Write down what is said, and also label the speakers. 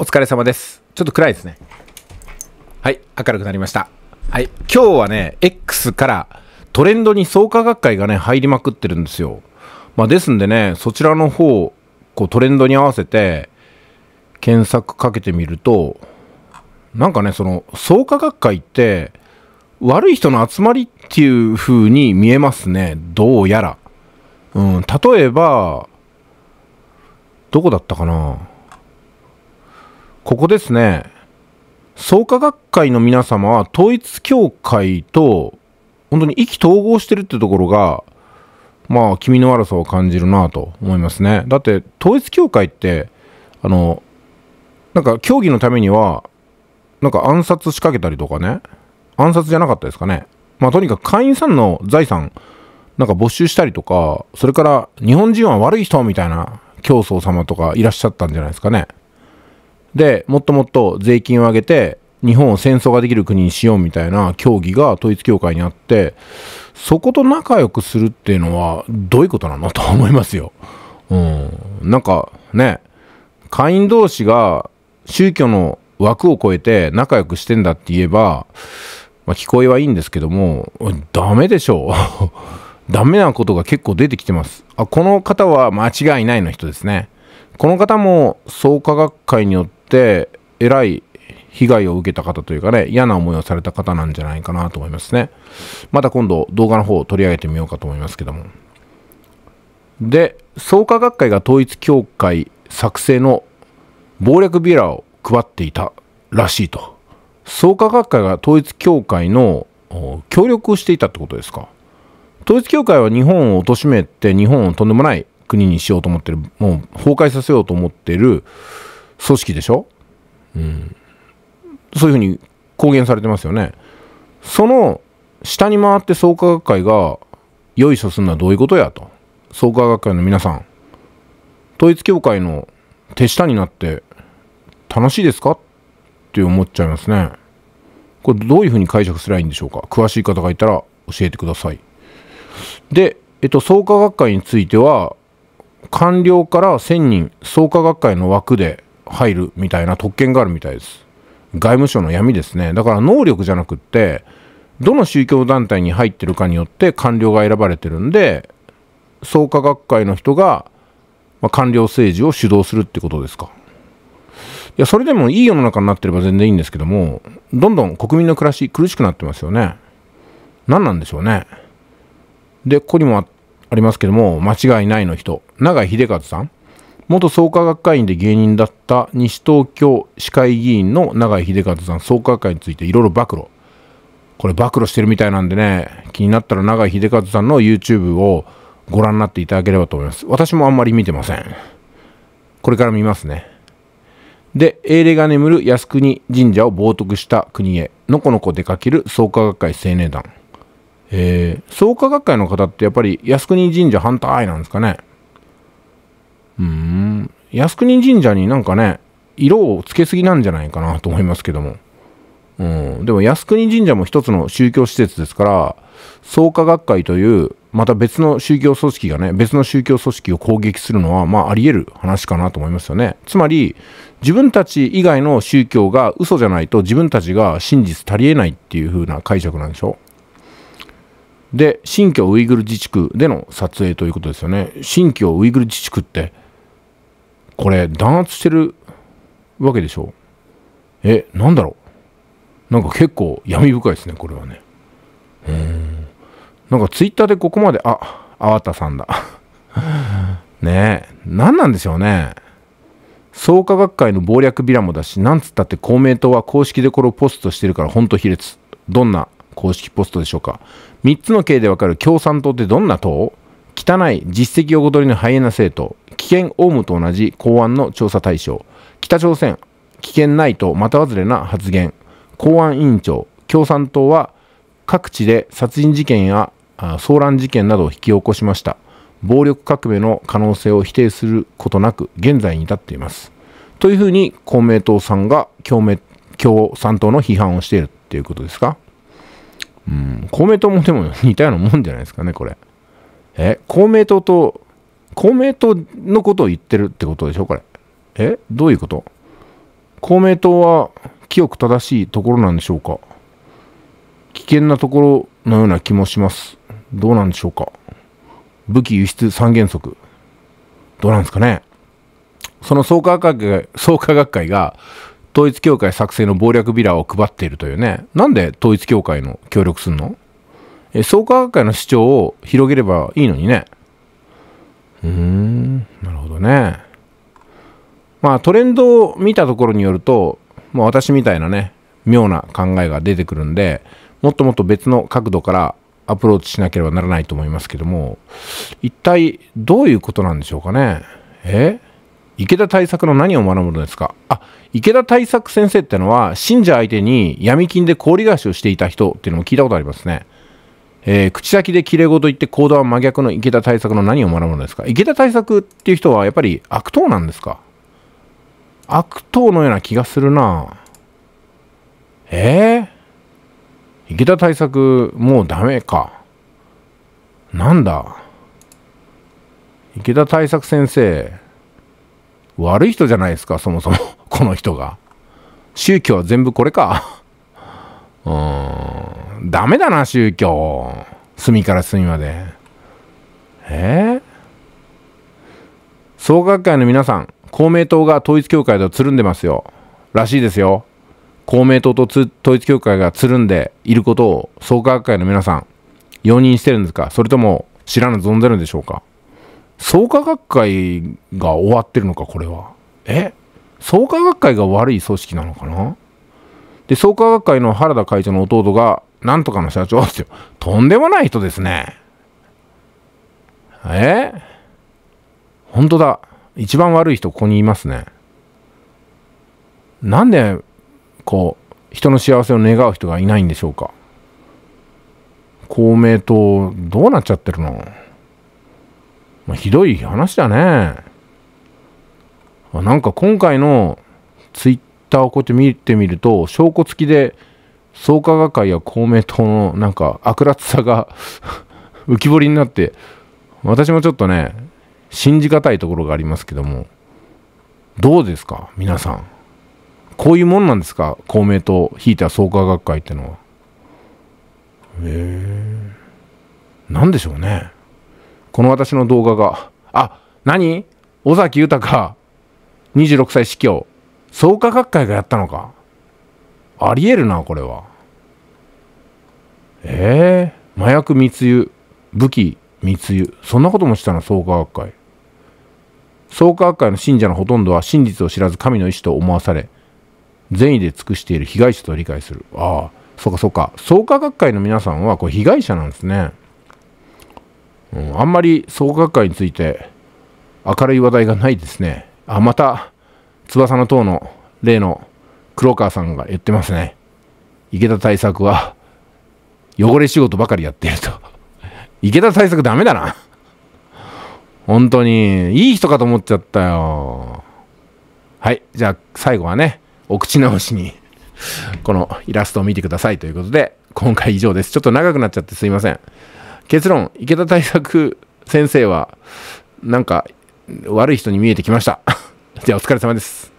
Speaker 1: お疲れ様です。ちょっと暗いですね。はい、明るくなりました。はい、今日はね、X からトレンドに創価学会がね、入りまくってるんですよ。まあ、ですんでね、そちらの方、こうトレンドに合わせて検索かけてみると、なんかね、その創価学会って、悪い人の集まりっていう風に見えますね。どうやら。うん、例えば、どこだったかなここですね創価学会の皆様は統一教会と本当に意気投合してるってところがまあ気味の悪さを感じるなと思いますねだって統一教会ってあのなんか教義のためにはなんか暗殺仕掛けたりとかね暗殺じゃなかったですかねまあとにかく会員さんの財産なんか没収したりとかそれから日本人は悪い人みたいな教祖様とかいらっしゃったんじゃないですかねで、もっともっと税金を上げて、日本を戦争ができる国にしようみたいな協議が統一教会にあって、そこと仲良くするっていうのはどういうことなのと思いますよ。うん。なんかね、会員同士が宗教の枠を超えて仲良くしてんだって言えば、まあ、聞こえはいいんですけども、ダメでしょう。ダメなことが結構出てきてます。あ、この方は間違いないの人ですね。この方も創価学会によって、えらい被害を受けた方というかね、嫌な思いをされた方なんじゃないかなと思いますね。また今度動画の方を取り上げてみようかと思いますけども。で、創価学会が統一教会作成の謀略ビラを配っていたらしいと。創価学会が統一教会の協力をしていたってことですか。統一教会は日本を貶めて日本をとんでもない国にしようと思ってる、もう崩壊させようと思ってる組織でしょ、うん、そういうふうに公言されてますよねその下に回って創価学会がよいしょすんのはどういうことやと創価学会の皆さん統一教会の手下になって楽しいですかって思っちゃいますねこれどういうふうに解釈すればいいんでしょうか詳しい方がいたら教えてくださいで、えっと、創価学会については官僚から1000人創価学会の枠で入るみたいな特権があるみたいです外務省の闇ですねだから能力じゃなくってどの宗教団体に入ってるかによって官僚が選ばれてるんで創価学会の人が、まあ、官僚政治を主導するってことですかいやそれでもいい世の中になってれば全然いいんですけどもどんどん国民の暮らし苦しくなってますよね何なんでしょうねでここにもありますけども間違いないの人永井秀和さん元創価学会員で芸人だった西東京市会議員の永井秀和さん創価学会についていろいろ暴露これ暴露してるみたいなんでね気になったら永井秀和さんの YouTube をご覧になっていただければと思います私もあんまり見てませんこれから見ますねで英霊が眠る靖国神社を冒涜した国へのこのこ出かける創価学会青年団えー、創価学会の方ってやっぱり靖国神社反対なんですかね靖国神社になんかね、色をつけすぎなんじゃないかなと思いますけども。うん。でも靖国神社も一つの宗教施設ですから、創価学会という、また別の宗教組織がね、別の宗教組織を攻撃するのは、まああり得る話かなと思いますよね。つまり、自分たち以外の宗教が嘘じゃないと自分たちが真実足りえないっていう風な解釈なんでしょで、新疆ウイグル自治区での撮影ということですよね。新疆ウイグル自治区って、これ弾圧してるわけでしょえなんだろうなんか結構闇深いですねこれはねうんなんかツイッターでここまでああわ田さんだ ねえ何なんでしょうね創価学会の謀略ビラもだしなんつったって公明党は公式でこれをポストしてるからほんと卑劣どんな公式ポストでしょうか3つの刑でわかる共産党ってどんな党汚い実績横取りのハイエナ政党険オウムと同じ公安の調査対象北朝鮮危険ないとまたわずれな発言公安委員長共産党は各地で殺人事件や騒乱事件などを引き起こしました暴力革命の可能性を否定することなく現在に至っていますというふうに公明党さんが共共産党の批判をしているっていうことですかうん公明党もでも似たようなもんじゃないですかねこれえ公明党と公明党のことを言ってるってことでしょ、これ。えどういうこと公明党は清く正しいところなんでしょうか危険なところのような気もします。どうなんでしょうか武器輸出三原則。どうなんですかねその創価学会創価学会が統一教会作成の謀略ビラを配っているというね。なんで統一教会の協力すんのえ創価学会の主張を広げればいいのにね。うーんなるほどねまあトレンドを見たところによると、もう私みたいなね妙な考えが出てくるんでもっともっと別の角度からアプローチしなければならないと思いますけども一体どういうことなんでしょうかねえ池田対策の何を学ぶのですかあ池田対策先生ってのは信者相手に闇金で氷菓貸しをしていた人っていうのも聞いたことありますねえー、口先できれいごと言って行動は真逆の池田対策の何を学ぶのですか池田対策っていう人はやっぱり悪党なんですか悪党のような気がするなえー、池田対策もうダメかなんだ池田対策先生悪い人じゃないですかそもそもこの人が宗教は全部これか うんダメだな、宗教。隅から隅まで。えー、創学会の皆さん、公明党が統一教会とつるんでますよ。らしいですよ。公明党と統一教会がつるんでいることを創価学会の皆さん、容認してるんですかそれとも知らぬ存ぜるんでしょうか創価学会が終わってるのか、これは。え創価学会が悪い組織なのかなで、創価学会の原田会長の弟がなんとかの社長ですよ。とんでもない人ですね。え本当だ。一番悪い人、ここにいますね。なんで、こう、人の幸せを願う人がいないんでしょうか。公明党、どうなっちゃってるの、まあ、ひどい話だね。なんか今回のツイッターをこうやって見てみると、証拠付きで、創価学会や公明党のなんか悪辣さが 浮き彫りになって私もちょっとね信じがたいところがありますけどもどうですか皆さんこういうもんなんですか公明党ひいては創価学会ってのはへえ何でしょうねこの私の動画があ何尾崎豊26歳死去創価学会がやったのかありえるなこれはえー、麻薬密輸武器密輸そんなこともしたの創価学会創価学会の信者のほとんどは真実を知らず神の意志と思わされ善意で尽くしている被害者と理解するああそうかそうか創価学会の皆さんはこれ被害者なんですね、うん、あんまり創価学会について明るい話題がないですねあまた翼の塔の例の黒川さんが言ってますね池田対策は汚れ仕事ばかりやっていると。池田対策ダメだな。本当に、いい人かと思っちゃったよ。はい。じゃあ、最後はね、お口直しにこのイラストを見てくださいということで、今回以上です。ちょっと長くなっちゃってすいません。結論、池田対策先生は、なんか、悪い人に見えてきました。ゃ あお疲れ様です。